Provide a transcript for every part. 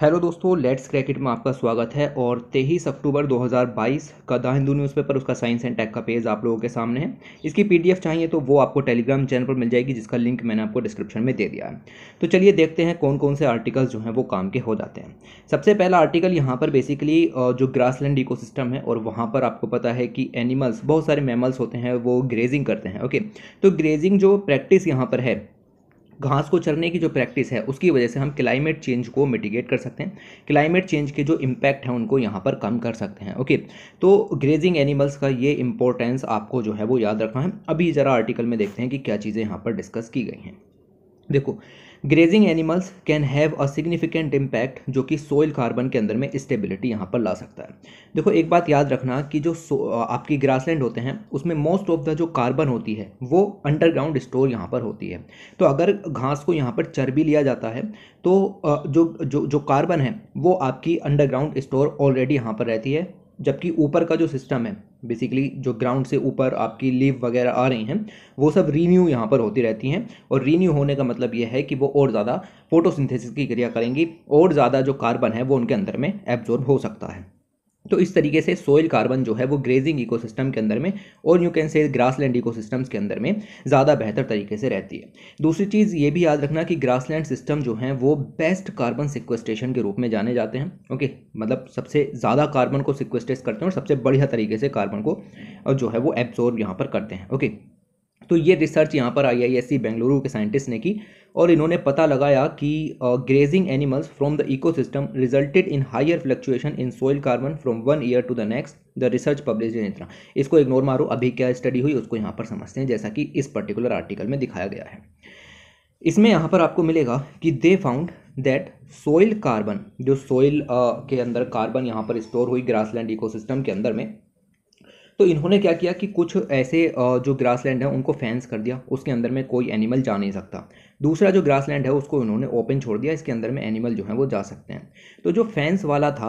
Hello दोस्तों let's cricket में आपका स्वागत है और तेईस अक्टूबर 2022 का द हिंदू न्यूज़पेपर उसका साइंस एंड टेक का पेज आप लोगों के सामने है इसकी पीडीएफ चाहिए तो वो आपको टेलीग्राम चैनल पर मिल जाएगी जिसका लिंक मैंने आपको डिस्क्रिप्शन में दे दिया है तो चलिए देखते हैं कौन कौन से आर्टिकल्स जो हैं वो काम के हो जाते हैं सबसे पहला आर्टिकल यहाँ पर बेसिकली जो ग्रास लैंड है और वहाँ पर आपको पता है कि एनिमल्स बहुत सारे मेमल्स होते हैं वो ग्रेजिंग करते हैं ओके तो ग्रेजिंग जो प्रैक्टिस यहाँ पर है घास को चरने की जो प्रैक्टिस है उसकी वजह से हम क्लाइमेट चेंज को मिटिगेट कर सकते हैं क्लाइमेट चेंज के जो इम्पैक्ट हैं उनको यहाँ पर कम कर सकते हैं ओके तो ग्रेजिंग एनिमल्स का ये इंपॉर्टेंस आपको जो है वो याद रखना है अभी ज़रा आर्टिकल में देखते हैं कि क्या चीज़ें यहाँ पर डिस्कस की गई हैं देखो grazing animals can have a significant impact जो कि सोइल कार्बन के अंदर में स्टेबिलिटी यहाँ पर ला सकता है देखो एक बात याद रखना कि जो आपकी ग्रासलैंड होते हैं उसमें मोस्ट ऑफ द जो कार्बन होती है वो अंडरग्राउंड स्टोर यहाँ पर होती है तो अगर घास को यहाँ पर चर्बी लिया जाता है तो जो जो जो कार्बन है वो आपकी अंडरग्राउंड स्टोर ऑलरेडी यहाँ पर रहती है जबकि ऊपर का जो सिस्टम है बेसिकली जो ग्राउंड से ऊपर आपकी लीव वगैरह आ रही हैं वो सब रीन्यू यहाँ पर होती रहती हैं और रीन्यू होने का मतलब ये है कि वो और ज़्यादा फोटोसिंथेसिस की क्रिया करेंगी और ज़्यादा जो कार्बन है वो उनके अंदर में एब्जॉर्ब हो सकता है तो इस तरीके से सोयल कार्बन जो है वो ग्रेजिंग इकोसिस्टम के अंदर में और you can say grassland ecosystems के अंदर में ज़्यादा बेहतर तरीके से रहती है दूसरी चीज़ ये भी याद रखना कि ग्रासलैंड सिस्टम जो है वो बेस्ट कार्बन सिक्वेस्टेशन के रूप में जाने जाते हैं ओके मतलब सबसे ज़्यादा कार्बन को सिक्वेस्टेस करते हैं और सबसे बढ़िया तरीके से कार्बन को जो है वो एब्जॉर्ब यहाँ पर करते हैं ओके तो ये रिसर्च यहाँ पर आई आई एस सी बेंगलुरु के साइंटिस्ट ने की और इन्होंने पता लगाया कि grazing animals from the ecosystem resulted in higher fluctuation in soil carbon from one year to the next the research publish in इतना इसको इग्नोर मारो अभी क्या स्टडी हुई उसको यहाँ पर समझते हैं जैसा कि इस पर्टिकुलर आर्टिकल में दिखाया गया है इसमें यहाँ पर आपको मिलेगा कि they found that soil carbon जो सोइल uh, के अंदर कार्बन यहाँ पर स्टोर हुई ग्रासलैंड इकोसिस्टम के अंदर में तो इन्होंने क्या किया कि कुछ ऐसे जो ग्रास लैंड है उनको फेंस कर दिया उसके अंदर में कोई एनिमल जा नहीं सकता दूसरा जो ग्रास लैंड है उसको इन्होंने ओपन छोड़ दिया इसके अंदर में एनिमल जो है वो जा सकते हैं तो जो फेंस वाला था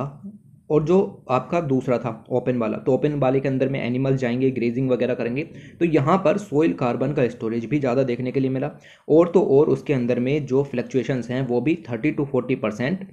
और जो आपका दूसरा था ओपन वाला तो ओपन वाले के अंदर में एनिमल जाएंगे ग्रेजिंग वगैरह करेंगे तो यहाँ पर सोइल कार्बन का स्टोरेज भी ज़्यादा देखने के लिए मिला और तो और उसके अंदर में जो फ्लक्चुएशंस हैं वो भी थर्टी टू फोर्टी परसेंट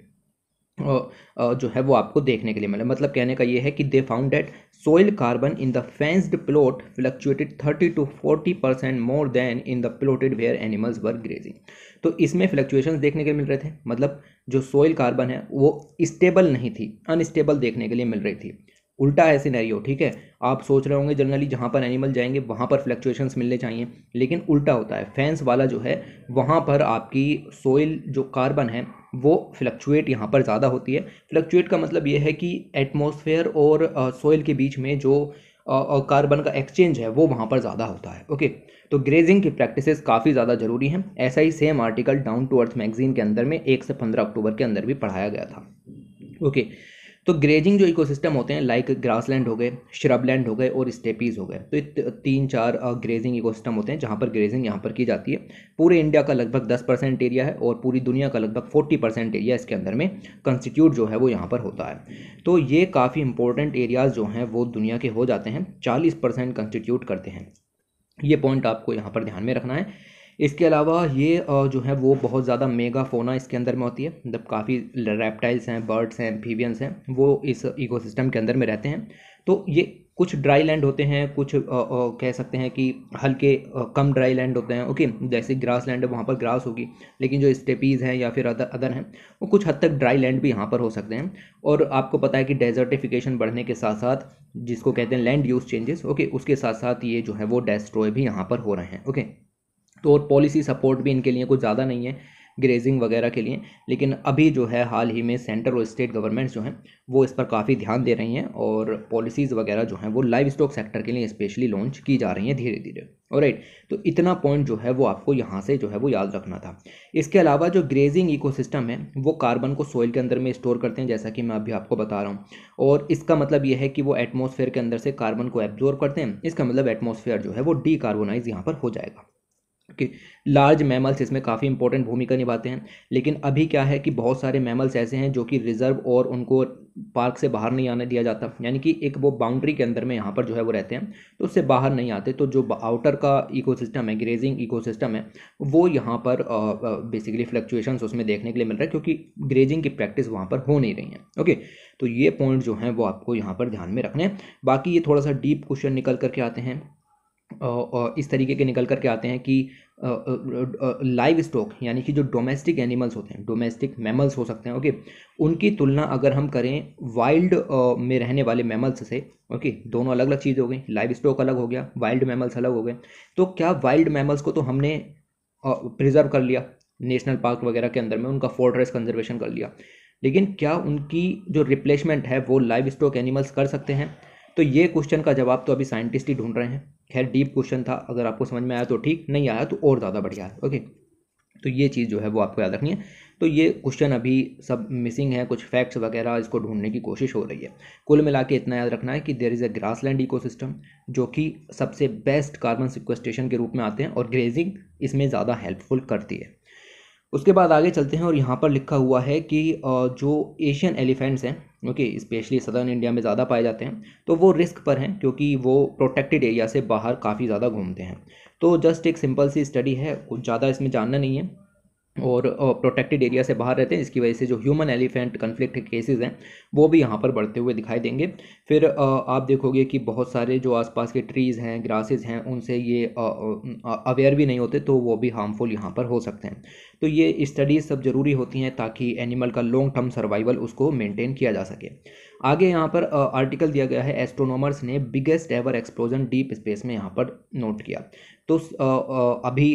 जो है वो आपको देखने के लिए मिला मतलब कहने का ये है कि they found that soil carbon in the fenced plot fluctuated thirty to forty percent more than in the plotted where animals were grazing तो इसमें फ्लक्चुएशंस देखने के लिए मिल रहे थे मतलब जो सोइल कार्बन है वो स्टेबल नहीं थी अनस्टेबल देखने के लिए मिल रही थी उल्टा है सिनेरियो ठीक है आप सोच रहे होंगे जनरली जहाँ पर एनिमल जाएंगे वहाँ पर फ्लक्चुएशंस मिलने चाहिए लेकिन उल्टा होता है फैंस वाला जो है वहाँ पर आपकी सोइल जो कार्बन है वो फ्लक्चुएट यहाँ पर ज़्यादा होती है फ्लक्चुएट का मतलब ये है कि एटमोसफेयर और सोइल के बीच में जो कार्बन का एक्सचेंज है वो वहाँ पर ज़्यादा होता है ओके तो ग्रेजिंग की प्रैक्टिसेस काफ़ी ज़्यादा जरूरी हैं ऐसा ही same article down to earth magazine के अंदर में एक से पंद्रह अक्टूबर के अंदर भी पढ़ाया गया था ओके तो ग्रेजिंग जो इकोसिस्टम होते हैं लाइक ग्रासलैंड हो गए श्रबलैंड हो गए और स्टेपीज हो गए तो तीन चार ग्रेजिंग इकोसिस्टम होते हैं जहाँ पर ग्रेजिंग यहाँ पर की जाती है पूरे इंडिया का लगभग दस परसेंट एरिया है और पूरी दुनिया का लगभग फोर्टी परसेंट एरिया इसके अंदर में कंस्टिट्यूट जो है वो यहाँ पर होता है तो ये काफ़ी इंपॉर्टेंट एरियाज़ जो हैं वो दुनिया के हो जाते हैं चालीस परसेंट कंस्टिट्यूट करते हैं ये पॉइंट आपको यहाँ पर ध्यान में रखना है इसके अलावा ये जो है वो बहुत ज़्यादा मेगा फोना इसके अंदर में होती है मतलब काफ़ी रेप्टाइल्स हैं बर्ड्स हैं फीवियंस हैं वो इस इकोसिस्टम के अंदर में रहते हैं तो ये कुछ ड्राई लैंड होते हैं कुछ आ, आ, कह सकते हैं कि हल्के आ, कम ड्राई लैंड होते हैं ओके जैसे ग्रास लैंड है वहाँ पर ग्रास होगी लेकिन जो स्टेपीज़ हैं या फिर अदर अदर हैं वो कुछ हद तक ड्राई लैंड भी यहाँ पर हो सकते हैं और आपको पता है कि डेजर्टिफिकेशन बढ़ने के साथ साथ जिसको कहते हैं लैंड यूज़ चेंजेस ओके उसके साथ साथ ये जो है वो डेस्ट्रॉय भी यहाँ पर हो रहे हैं ओके तो और पॉलिसी सपोर्ट भी इनके लिए कुछ ज़्यादा नहीं है ग्रेजिंग वगैरह के लिए लेकिन अभी जो है हाल ही में सेंटर और स्टेट गवर्नमेंट्स जो हैं वो इस पर काफ़ी ध्यान दे रही हैं और पॉलिसीज़ वगैरह जो हैं वो लाइव स्टॉक सेक्टर के लिए स्पेशली लॉन्च की जा रही हैं धीरे धीरे और राइट तो इतना पॉइंट जो है वो आपको यहाँ से जो है वो याद रखना था इसके अलावा जो ग्रेजिंग इको है वो कार्बन को सॉइल के अंदर में स्टोर करते हैं जैसा कि मैं अभी आपको बता रहा हूँ और इसका मतलब यह है कि वो एटमोसफेयर के अंदर से कार्बन को एब्जॉर्व करते हैं इसका मतलब एटमोसफेयर जो है वो कार्बोनाइज यहाँ पर हो जाएगा क्योंकि लार्ज मैमल्स इसमें काफ़ी इंपॉर्टेंट भूमिका निभाते हैं लेकिन अभी क्या है कि बहुत सारे मैमल्स ऐसे हैं जो कि रिजर्व और उनको पार्क से बाहर नहीं आने दिया जाता यानी कि एक वो बाउंड्री के अंदर में यहाँ पर जो है वो रहते हैं तो उससे बाहर नहीं आते तो जो आउटर का इको है ग्रेजिंग इको है वो यहाँ पर बेसिकली फ्लक्चुएशन उसमें देखने के लिए मिल रहा है क्योंकि ग्रेजिंग की प्रैक्टिस वहाँ पर हो नहीं रही है ओके तो ये पॉइंट जो हैं वो आपको यहाँ पर ध्यान में रखने बाकी ये थोड़ा सा डीप क्वेश्चन निकल करके आते हैं इस तरीके के निकल करके आते हैं कि लाइव स्टॉक यानी कि जो डोमेस्टिक एनिमल्स होते हैं डोमेस्टिक मैमल्स हो सकते हैं ओके उनकी तुलना अगर हम करें वाइल्ड में रहने वाले मैमल्स से ओके दोनों अलग अलग चीज़ हो गई लाइव स्टॉक अलग हो गया वाइल्ड मैमल्स अलग हो गए तो क्या वाइल्ड मैमल्स को तो हमने प्रिजर्व कर लिया नेशनल पार्क वगैरह के अंदर में उनका फोर्ट्रेस कंजर्वेशन कर लिया लेकिन क्या उनकी जो रिप्लेसमेंट है वो लाइव स्टॉक एनिमल्स कर सकते हैं तो ये क्वेश्चन का जवाब तो अभी साइंटिस्ट ही ढूंढ रहे हैं खैर डीप क्वेश्चन था अगर आपको समझ में आया तो ठीक नहीं आया तो और ज़्यादा बढ़िया है ओके तो ये चीज़ जो है वो आपको याद रखनी है तो ये क्वेश्चन अभी सब मिसिंग है कुछ फैक्ट्स वगैरह इसको ढूंढने की कोशिश हो रही है कुल मिला के इतना याद रखना है कि there is a grassland system जो कि सबसे बेस्ट कार्बन सिक्वेस्टेशन के रूप में आते हैं और ग्रेजिंग इसमें ज़्यादा हेल्पफुल करती है उसके बाद आगे चलते हैं और यहाँ पर लिखा हुआ है कि जो एशियन एलिफेंट्स हैं ओके स्पेशली सदर्न इंडिया में ज़्यादा पाए जाते हैं तो वो रिस्क पर हैं क्योंकि वो प्रोटेक्टेड एरिया से बाहर काफ़ी ज़्यादा घूमते हैं तो जस्ट एक सिंपल सी स्टडी है कुछ ज़्यादा इसमें जानना नहीं है हम्म। और प्रोटेक्टेड एरिया से बाहर रहते हैं इसकी वजह से जो ह्यूमन एलिफेंट कन्फ्लिक्ट केसेस हैं वो भी यहाँ पर बढ़ते हुए दिखाई देंगे फिर आप देखोगे कि बहुत सारे जो आसपास के ट्रीज़ हैं ग्रासेस हैं उनसे ये अवेयर भी नहीं होते तो वो भी हार्मफुल यहाँ पर हो सकते हैं तो ये स्टडीज़ सब ज़रूरी होती हैं ताकि एनिमल का लॉन्ग टर्म सर्वाइवल उसको मेनटेन किया जा सके आगे यहाँ पर आर्टिकल दिया गया है एस्ट्रोनॉमर्स ने biggest ever explosion deep space में यहाँ पर नोट किया तो अभी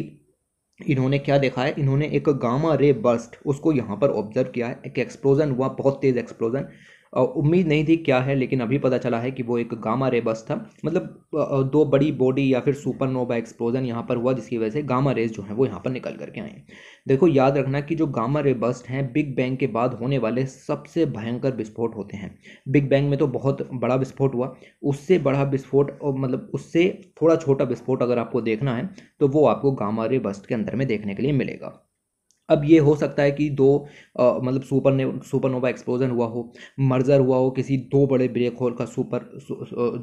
इन्होंने क्या देखा है इन्होंने एक गामा रे बर्स्ट उसको यहाँ पर ऑब्जर्व किया है एक एक्सप्लोजन हुआ बहुत तेज़ एक्सप्लोजन उम्मीद नहीं थी क्या है लेकिन अभी पता चला है कि वो एक गामा रे बस था मतलब दो बड़ी बॉडी या फिर सुपरनोवा एक्सप्लोजन यहाँ पर हुआ जिसकी वजह से गामा रेज जो है वो यहाँ पर निकल करके आए देखो याद रखना कि जो गामा रे बस्ट हैं बिग बैंग के बाद होने वाले सबसे भयंकर विस्फोट होते हैं बिग बैंग में तो बहुत बड़ा विस्फोट हुआ उससे बड़ा विस्फोट मतलब उससे थोड़ा छोटा विस्फोट अगर आपको देखना है तो वो आपको गामा रे बस्ट के अंदर में देखने के लिए मिलेगा अब ये हो सकता है कि दो आ, मतलब सुपर ने सुपरनोवा एक्सप्लोजन हुआ हो मर्जर हुआ हो किसी दो बड़े ब्रेक होल का सुपर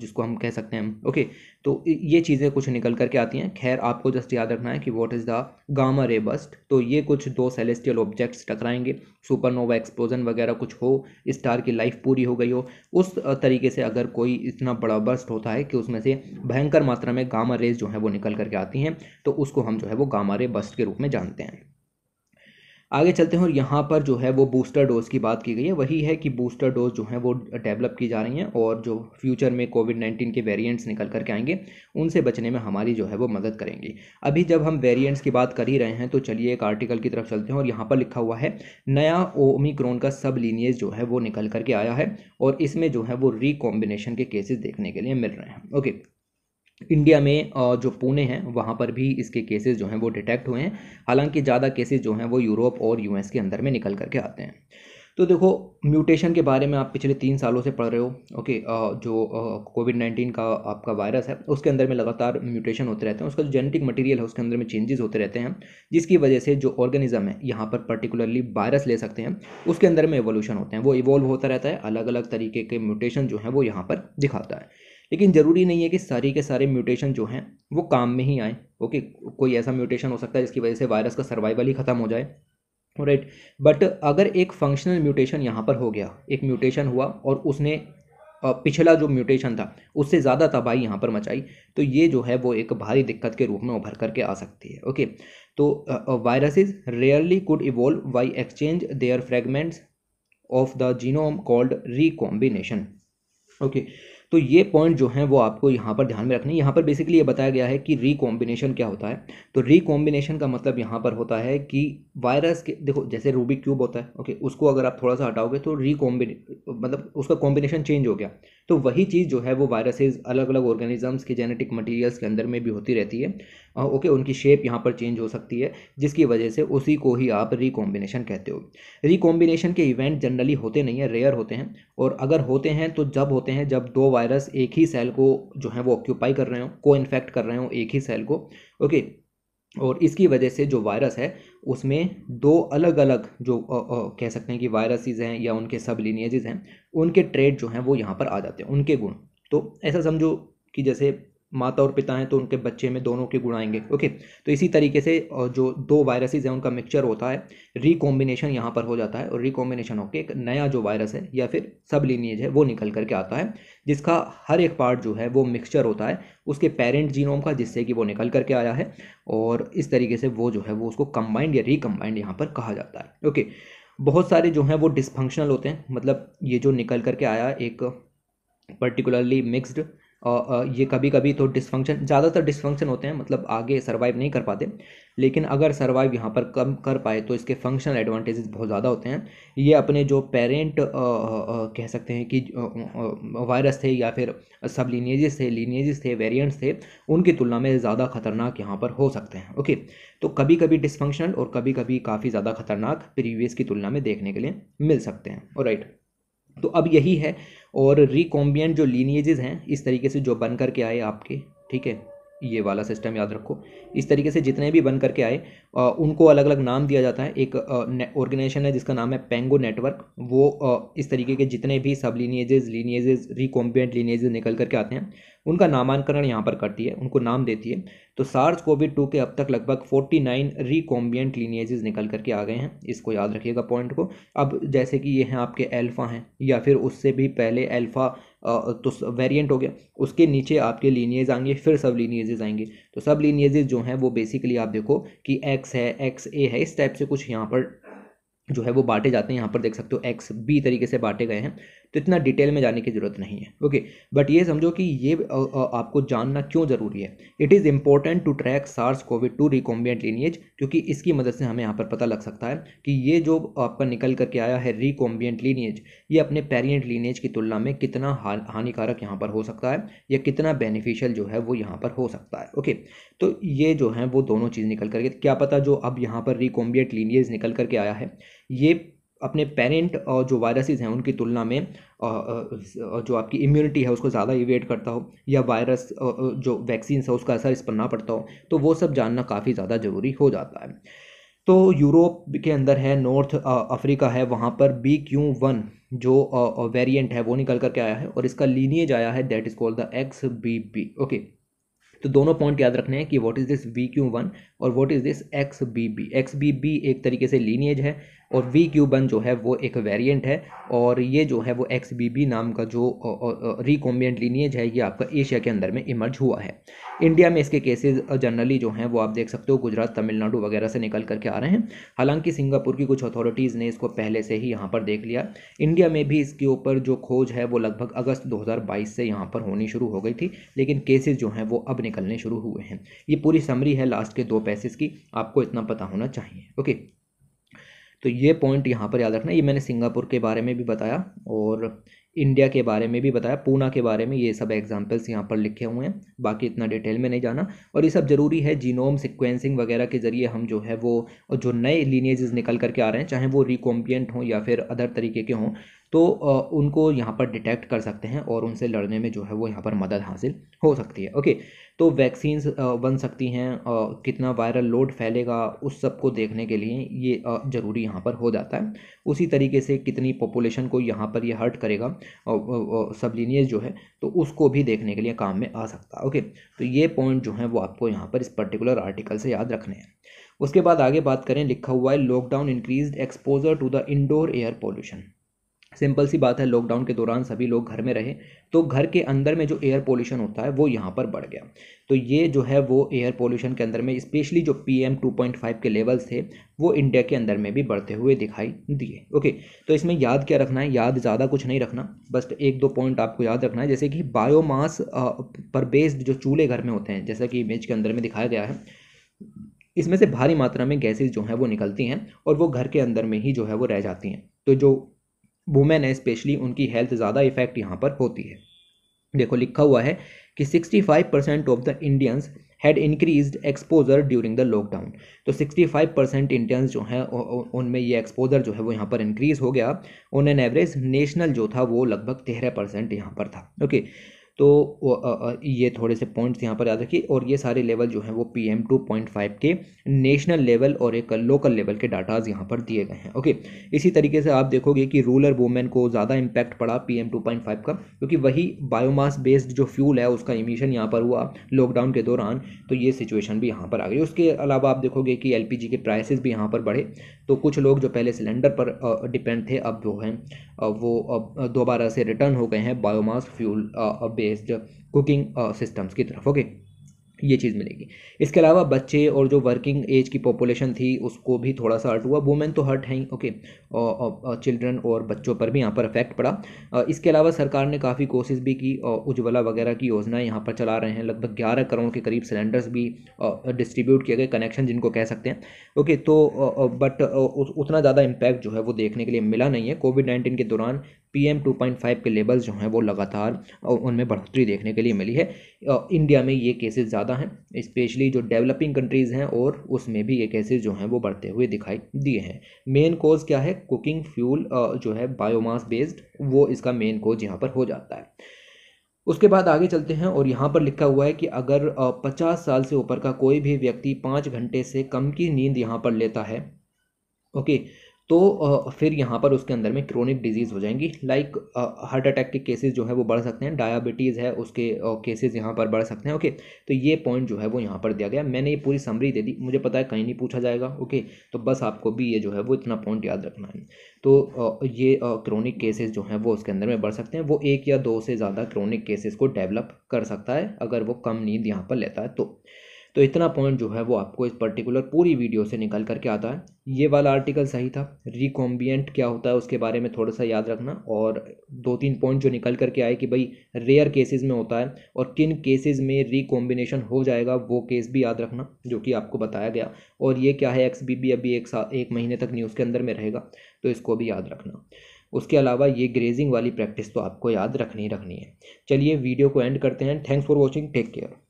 जिसको हम कह सकते हैं ओके तो ये चीज़ें कुछ निकल करके आती हैं खैर आपको जस्ट याद रखना है कि what is the gamma ray burst तो ये कुछ दो सेलेस्टियल ऑब्जेक्ट्स टकराएंगे सुपरनोवा एक्सप्लोजन वगैरह कुछ हो स्टार की लाइफ पूरी हो गई हो उस तरीके से अगर कोई इतना बड़ा बस्ट होता है कि उसमें से भयंकर मात्रा में गामा रेज जो है वो निकल करके आती हैं तो उसको हम जो है वो गामा रे बस्ट के रूप में जानते हैं आगे चलते हैं और यहाँ पर जो है वो बूस्टर डोज की बात की गई है वही है कि बूस्टर डोज जो है वो डेवलप की जा रही हैं और जो फ्यूचर में कोविड नाइन्टीन के वेरिएंट्स निकल करके आएंगे उनसे बचने में हमारी जो है वो मदद करेंगी अभी जब हम वेरिएंट्स की बात कर ही रहे हैं तो चलिए एक आर्टिकल की तरफ चलते हैं और यहाँ पर लिखा हुआ है नया ओमिक्रोन का सब लीनियज जो है वो निकल करके आया है और इसमें जो है वो रिकॉम्बिनेशन के केसेज देखने के लिए मिल रहे हैं ओके इंडिया में जो पुणे हैं वहाँ पर भी इसके केसेस जो हैं वो डिटेक्ट हुए हैं हालांकि ज़्यादा केसेस जो हैं वो यूरोप और यूएस के अंदर में निकल करके आते हैं तो देखो म्यूटेशन के बारे में आप पिछले तीन सालों से पढ़ रहे हो ओके जो कोविड नाइन्टीन का आपका वायरस है उसके अंदर में लगातार म्यूटेशन होते रहते हैं उसका जो जेनेटिक मटेरियल है उसके अंदर में चेंजेस होते रहते हैं जिसकी वजह से जो ऑर्गेनिज्म है यहाँ पर पर्टिकुलरली वायरस ले सकते हैं उसके अंदर में एवोल्यूशन होते हैं वो इवोल्व होता रहता है अलग अलग तरीके के म्यूटेशन जो है वो यहाँ पर दिखाता है लेकिन ज़रूरी नहीं है कि सारी के सारे म्यूटेशन जो हैं वो काम में ही आए ओके कोई ऐसा म्यूटेशन हो सकता है जिसकी वजह से वायरस का सर्वाइवल ही ख़त्म हो जाए राइट बट अगर एक फंक्शनल म्यूटेशन यहाँ पर हो गया एक म्यूटेशन हुआ और उसने पिछला जो म्यूटेशन था उससे ज़्यादा तबाही यहाँ पर मचाई तो ये जो है वो एक भारी दिक्कत के रूप में उभर करके आ सकती है ओके तो viruses rarely could evolve by exchange their fragments of the genome called recombination okay तो ये पॉइंट जो है वो आपको यहाँ पर ध्यान में रखना है यहाँ पर बेसिकली ये बताया गया है कि रिकॉम्बिनेशन क्या होता है तो रिकॉम्बिनेशन का मतलब यहाँ पर होता है कि वायरस के देखो जैसे रूबिक क्यूब होता है ओके उसको अगर आप थोड़ा सा हटाओगे तो रिकॉम्बिने मतलब उसका कॉम्बिनेशन चेंज हो गया तो वही चीज़ जो है वो वायरसेज अलग अलग ऑर्गेनिजम्स के जेनेटिक मटीरियल्स के अंदर में भी होती रहती है ओके उनकी शेप यहाँ पर चेंज हो सकती है जिसकी वजह से उसी को ही आप रिकॉम्बिनेशन कहते हो रिकॉम्बिनेशन के इवेंट जनरली होते नहीं है रेयर होते हैं और अगर होते हैं तो जब होते हैं जब दो वायरस एक ही सेल को जो है वो ऑक्यूपाई कर रहे हो को इन्फेक्ट कर रहे हो एक ही सेल को ओके और इसकी वजह से जो वायरस है उसमें दो अलग अलग जो आ, आ, कह सकते हैं कि वायरसेज हैं या उनके सब लीनियजेज हैं उनके ट्रेड जो हैं वो यहाँ पर आ जाते हैं उनके गुण तो ऐसा समझो कि जैसे माता और पिता हैं तो उनके बच्चे में दोनों के गुण आएंगे ओके तो इसी तरीके से जो दो वायरसेज हैं उनका मिक्सचर होता है रिकॉम्बिनेशन यहाँ पर हो जाता है और रिकॉम्बिनेशन होकर एक नया जो वायरस है या फिर सब लीनियज है वो निकल करके आता है जिसका हर एक पार्ट जो है वो मिक्सचर होता है उसके पेरेंट जीनोम का जिससे कि वो निकल करके आया है और इस तरीके से वो जो है वो उसको कम्बाइंड या रिकम्बाइंड यहाँ पर कहा जाता है ओके बहुत सारे जो हैं वो डिसफंक्शनल होते हैं मतलब ये जो निकल करके आया एक पर्टिकुलरली मिक्सड और ये कभी कभी तो डिसफंक्शन ज़्यादातर डिसफंक्शन होते हैं मतलब आगे सर्वाइव नहीं कर पाते लेकिन अगर सर्वाइव यहाँ पर कम कर पाए तो इसके फंक्शनल एडवांटेजेस बहुत ज़्यादा होते हैं ये अपने जो पेरेंट कह सकते हैं कि वायरस थे या फिर सब लीनियजेस थे लीनियजेस थे वेरियंट्स थे उनकी तुलना में ज़्यादा खतरनाक यहाँ पर हो सकते हैं ओके तो कभी कभी डिसफंक्शनल और कभी कभी काफ़ी ज़्यादा खतरनाक प्रीवियस की तुलना में देखने के लिए मिल सकते हैं और राइट तो अब यही है और रिकॉम्बियंट जो लीनिएजेस हैं इस तरीके से जो बन करके आए आपके ठीक है ये वाला सिस्टम याद रखो इस तरीके से जितने भी बन करके आए आ, उनको अलग अलग नाम दिया जाता है एक ऑर्गेनाइजेशन है जिसका नाम है पेंगो नेटवर्क वो आ, इस तरीके के जितने भी सब लीनिएजेस लीनिएजेस रिकॉम्बियंट लीनिएजेस निकल करके आते हैं उनका नामांकरण यहाँ पर करती है उनको नाम देती है तो सार्स कोविड टू के अब तक लगभग फोर्टी नाइन रिकॉम्बियंट लीनियजेज़ निकल करके आ गए हैं इसको याद रखिएगा पॉइंट को अब जैसे कि ये हैं आपके एल्फ़ा हैं या फिर उससे भी पहले एल्फ़ा तो वेरिएंट हो गया उसके नीचे आपके लीनियज आएंगे फिर सब लीनियजेज आएंगे तो सब लीनियजेज़ जो हैं वो बेसिकली आप देखो कि एक्स है एक्स ए है इस टाइप से कुछ यहाँ पर जो है वो बांटे जाते हैं यहाँ पर देख सकते हो एक्स बी तरीके से बांटे गए हैं तो इतना डिटेल में जाने की ज़रूरत नहीं है ओके बट ये समझो कि ये आपको जानना क्यों ज़रूरी है it is important to track SARS COVID two recombinant lineage क्योंकि इसकी मदद से हमें यहाँ पर पता लग सकता है कि ये जो आपका निकल करके आया है रिकॉम्बिनेंट लीनिएज ये अपने पेरियंट लीनिएज की तुलना में कितना हानिकारक यहाँ पर हो सकता है या कितना बेनिफिशियल जो है वो यहाँ पर हो सकता है ओके तो ये जो है वो दोनों चीज़ निकल करके क्या पता जो अब यहाँ पर रिकॉम्बियंट लीनियज निकल करके आया है ये अपने पेरेंट और जो वायरसेस हैं उनकी तुलना में जो आपकी इम्यूनिटी है उसको ज़्यादा इवेट करता हो या वायरस जो वैक्सीन है उसका असर इस पर ना पड़ता हो तो वो सब जानना काफ़ी ज़्यादा ज़रूरी हो जाता है तो यूरोप के अंदर है नॉर्थ अफ्रीका है वहाँ पर बी क्यू वन जो वेरिएंट है वो निकल कर के आया है और इसका लीनिएज आया है that is called the X B B okay तो दोनों पॉइंट याद रखने हैं कि what is this V Q one और what is this X B B X B B एक तरीके से लीनिएज है और वी क्यू वन जो है वो एक वेरिएंट है और ये जो है वो एक्स बी बी नाम का जो रिकॉम्बिनेंट लीनिएज है ये आपका एशिया के अंदर में इमर्ज हुआ है इंडिया में इसके केसेज जनरली जो हैं वो आप देख सकते हो गुजरात तमिलनाडु वगैरह से निकल करके आ रहे हैं हालांकि सिंगापुर की कुछ अथॉरिटीज़ ने इसको पहले से ही यहाँ पर देख लिया इंडिया में भी इसके ऊपर जो खोज है वो लगभग अगस्त दो से यहाँ पर होनी शुरू हो गई थी लेकिन केसेज जो हैं वो अब निकलने शुरू हुए हैं ये पूरी समरी है लास्ट के दो पैसेज की आपको इतना पता होना चाहिए ओके तो ये पॉइंट यहाँ पर याद रखना ये मैंने सिंगापुर के बारे में भी बताया और इंडिया के बारे में भी बताया पूना के बारे में ये सब एग्जाम्पल्स यहाँ पर लिखे हुए हैं बाकी इतना डिटेल में नहीं जाना और ये सब ज़रूरी है जीनोम सिक्वेंसिंग वगैरह के ज़रिए हम जो है वो जो नए लीनियज निकल करके आ रहे हैं चाहे वो रिकॉम्पियंट हों या फिर अदर तरीके के हों तो उनको यहाँ पर डिटेक्ट कर सकते हैं और उनसे लड़ने में जो है वो यहाँ पर मदद हासिल हो सकती है ओके तो वैक्सीन्स बन सकती हैं कितना वायरल लोड फैलेगा उस सब को देखने के लिए ये ज़रूरी यहाँ पर हो जाता है उसी तरीके से कितनी पॉपुलेशन को यहाँ पर ये यह हर्ट करेगा सब लीनियस जो है तो उसको भी देखने के लिए काम में आ सकता है ओके तो ये पॉइंट जो है वो आपको यहाँ पर इस पर्टिकुलर आर्टिकल से याद रखने हैं उसके बाद आगे बात करें लिखा हुआ है lockdown increase exposure to the indoor air pollution simple सी बात है लॉकडाउन के दौरान सभी लोग घर में रहे तो घर के अंदर में जो एयर पोल्यूशन होता है वो यहाँ पर बढ़ गया तो ये जो है वो एयर पोल्यूशन के अंदर में स्पेशली जो P M two point five के लेवल्स थे वो इंडिया के अंदर में भी बढ़ते हुए दिखाई दिए ओके तो इसमें याद क्या रखना है याद ज़्यादा कुछ नहीं रखना बस एक दो पॉइंट आपको याद रखना है जैसे कि बायोमास पर बेस्ड जो चूल्हे घर में होते हैं जैसा कि इमेज के अंदर में दिखाया गया है इसमें से भारी मात्रा में गैसेज जो हैं वो निकलती हैं और वो घर के अंदर में ही जो है वो रह जाती हैं तो जो वुमेन है स्पेशली उनकी हेल्थ ज़्यादा इफेक्ट यहाँ पर होती है देखो लिखा हुआ है कि 65 percent of the Indians had increase exposure during the lockdown तो 65 परसेंट इंडियंस जो हैं उनमें ये एक्सपोजर जो है वो यहाँ पर इंक्रीज़ हो गया ऑन एन एवरेज नेशनल जो था वो लगभग तेरह परसेंट यहाँ पर था ओके okay. तो ये थोड़े से पॉइंट्स यहाँ पर याद रखिए और ये सारे लेवल जो हैं वो P M two point five के नेशनल लेवल और एक लोकल लेवल के डाटाज यहाँ पर दिए गए हैं ओके इसी तरीके से आप देखोगे कि रूरल वूमेन को ज़्यादा इम्पैक्ट पड़ा P M two point five का क्योंकि वही बायोमास बेस्ड जो फ्यूल है उसका इमिशन यहाँ पर हुआ लॉकडाउन के दौरान तो ये सिचुएशन भी यहाँ पर आ गई उसके अलावा आप देखोगे कि एल पी जी के प्राइसेस भी यहाँ पर बढ़े तो कुछ लोग जो पहले सिलेंडर पर डिपेंड थे अब जो हैं वो दोबारा से रिटर्न हो गए हैं biomass fuel based based cooking systems की तरफ ओके ये चीज़ मिलेगी इसके अलावा बच्चे और जो वर्किंग एज की पॉपुलेशन थी उसको भी थोड़ा सा हर्ट हुआ वुमेन तो हर्ट हैं okay children uh, uh, uh, और बच्चों पर भी यहाँ पर इफेक्ट पड़ा इसके अलावा सरकार ने काफ़ी कोशिश भी की उज्ज्वला वगैरह की योजनाएं यहाँ पर चला रहे हैं लगभग ग्यारह करोड़ के करीब सिलेंडर्स भी डिस्ट्रीब्यूट किए गए कनेक्शन जिनको कह सकते हैं ओके तो बट उतना ज़्यादा इम्पैक्ट जो है वो देखने के लिए मिला नहीं है कोविड नाइन्टीन के दौरान P M two point five के लेवल्स जो हैं वो लगातार उनमें बढ़ोतरी देखने के लिए मिली है इंडिया में ये केसेस ज़्यादा हैं स्पेशली जो डेवलपिंग कंट्रीज़ हैं और उसमें भी ये केसेस जो हैं वो बढ़ते हुए दिखाई दिए हैं मेन कोज क्या है कुकिंग फ्यूल जो है बायोमास बेस्ड वो इसका मेन कोज यहाँ पर हो जाता है उसके बाद आगे चलते हैं और यहाँ पर लिखा हुआ है कि अगर 50 साल से ऊपर का कोई भी व्यक्ति पाँच घंटे से कम की नींद यहाँ पर लेता है ओके okay, तो फिर यहाँ पर उसके अंदर में क्रोनिक डिजीज़ हो जाएंगी लाइक हार्ट अटैक के केसेस जो है वो बढ़ सकते हैं डायबिटीज़ है उसके केसेस यहाँ पर बढ़ सकते हैं ओके तो ये पॉइंट जो है वो यहाँ पर दिया गया मैंने ये पूरी समरी दे दी मुझे पता है कहीं नहीं पूछा जाएगा ओके तो बस आपको भी ये जो है वो इतना पॉइंट याद रखना है तो ये क्रोनिक केसेज जो हैं वो उसके अंदर में बढ़ सकते हैं वो एक या दो से ज़्यादा क्रोनिक केसेज को डेवलप कर सकता है अगर वो कम नींद यहाँ पर लेता है तो तो इतना पॉइंट जो है वो आपको इस पर्टिकुलर पूरी वीडियो से निकल करके आता है ये वाला आर्टिकल सही था रिकॉम्बियंट क्या होता है उसके बारे में थोड़ा सा याद रखना और दो तीन पॉइंट जो निकल करके आए कि भाई रेयर केसेस में होता है और किन केसेस में रिकॉम्बिनेशन हो जाएगा वो केस भी याद रखना जो कि आपको बताया गया और ये क्या है एक्स बी बी अभी एक साल एक महीने तक न्यूज़ के अंदर में रहेगा तो इसको भी याद रखना उसके अलावा ये ग्रेजिंग वाली प्रैक्टिस तो आपको याद रखनी ही रखनी है चलिए वीडियो को एंड करते हैं thanks for watching take care